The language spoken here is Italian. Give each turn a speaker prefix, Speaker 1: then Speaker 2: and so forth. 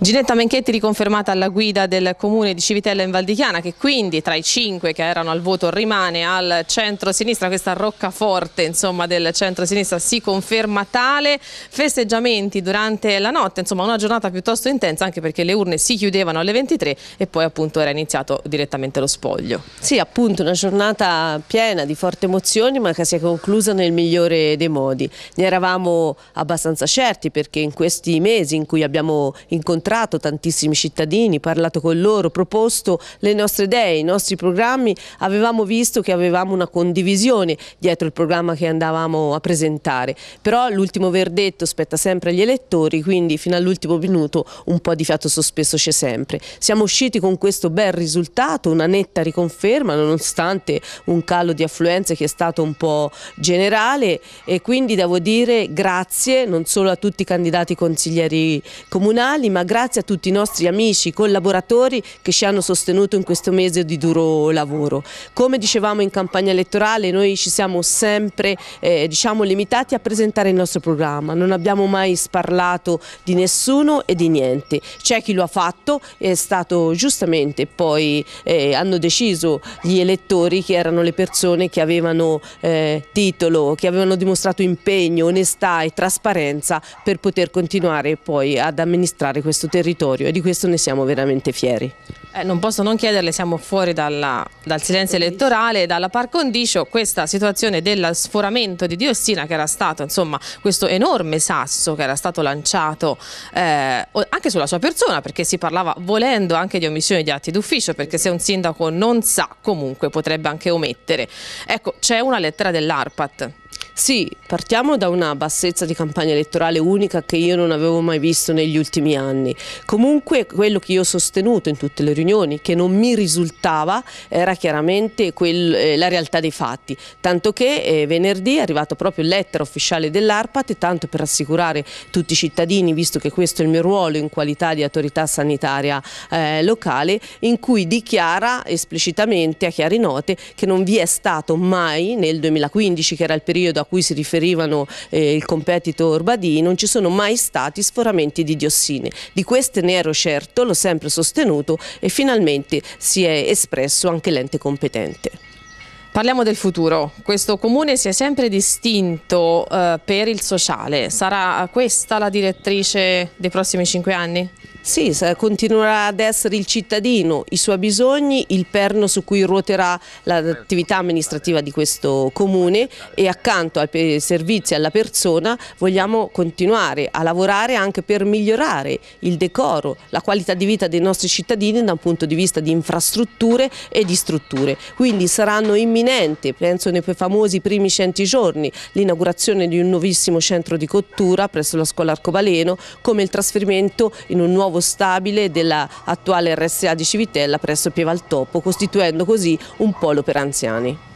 Speaker 1: Ginetta Menchetti riconfermata alla guida del comune di Civitella in Valdichiana che quindi tra i cinque che erano al voto rimane al centro-sinistra, questa roccaforte insomma, del centro-sinistra si conferma tale, festeggiamenti durante la notte, insomma una giornata piuttosto intensa anche perché le urne si chiudevano alle 23 e poi appunto era iniziato direttamente lo spoglio.
Speaker 2: Sì appunto una giornata piena di forti emozioni ma che si è conclusa nel migliore dei modi, ne eravamo abbastanza certi perché in questi mesi in cui abbiamo incontrato incontrato tantissimi cittadini, parlato con loro, proposto le nostre idee, i nostri programmi, avevamo visto che avevamo una condivisione dietro il programma che andavamo a presentare, però l'ultimo verdetto spetta sempre agli elettori, quindi fino all'ultimo minuto un po' di fiato sospeso c'è sempre. Siamo usciti con questo bel risultato, una netta riconferma, nonostante un calo di affluenza che è stato un po' generale e quindi devo dire grazie non solo a tutti i candidati consiglieri comunali, ma grazie grazie a tutti i nostri amici, collaboratori che ci hanno sostenuto in questo mese di duro lavoro. Come dicevamo in campagna elettorale noi ci siamo sempre eh, diciamo, limitati a presentare il nostro programma, non abbiamo mai sparlato di nessuno e di niente. C'è chi lo ha fatto, è stato giustamente poi eh, hanno deciso gli elettori che erano le persone che avevano eh, titolo, che avevano dimostrato impegno, onestà e trasparenza per poter continuare poi ad amministrare questo questo territorio e di questo ne siamo veramente fieri.
Speaker 1: Eh, non posso non chiederle, siamo fuori dalla, dal silenzio elettorale dalla par condicio, questa situazione del sforamento di diossina che era stato, insomma, questo enorme sasso che era stato lanciato eh, anche sulla sua persona, perché si parlava volendo anche di omissione di atti d'ufficio, perché se un sindaco non sa comunque potrebbe anche omettere. Ecco, c'è una lettera dell'ARPAT. Sì,
Speaker 2: partiamo da una bassezza di campagna elettorale unica che io non avevo mai visto negli ultimi anni. Comunque quello che io ho sostenuto in tutte le riunioni, che non mi risultava, era chiaramente quel, eh, la realtà dei fatti. Tanto che eh, venerdì è arrivato proprio lettera ufficiale dell'ARPAT, tanto per assicurare tutti i cittadini, visto che questo è il mio ruolo in qualità di autorità sanitaria eh, locale, in cui dichiara esplicitamente a chiari note che non vi è stato mai nel 2015, che era il periodo a cui si riferivano eh, il competitor Badi, non ci sono mai stati sforamenti di diossine. Di queste ne ero certo, l'ho sempre sostenuto e finalmente si è espresso anche l'ente competente.
Speaker 1: Parliamo del futuro. Questo comune si è sempre distinto eh, per il sociale. Sarà questa la direttrice dei prossimi cinque anni?
Speaker 2: Sì, continuerà ad essere il cittadino, i suoi bisogni, il perno su cui ruoterà l'attività amministrativa di questo comune e accanto ai servizi alla persona vogliamo continuare a lavorare anche per migliorare il decoro, la qualità di vita dei nostri cittadini da un punto di vista di infrastrutture e di strutture. Quindi saranno imminenti imminente, penso nei famosi primi 100 giorni, l'inaugurazione di un nuovissimo centro di cottura presso la scuola Arcobaleno, come il trasferimento in un nuovo stabile dell'attuale RSA di Civitella presso Pievaltoppo, costituendo così un polo per anziani.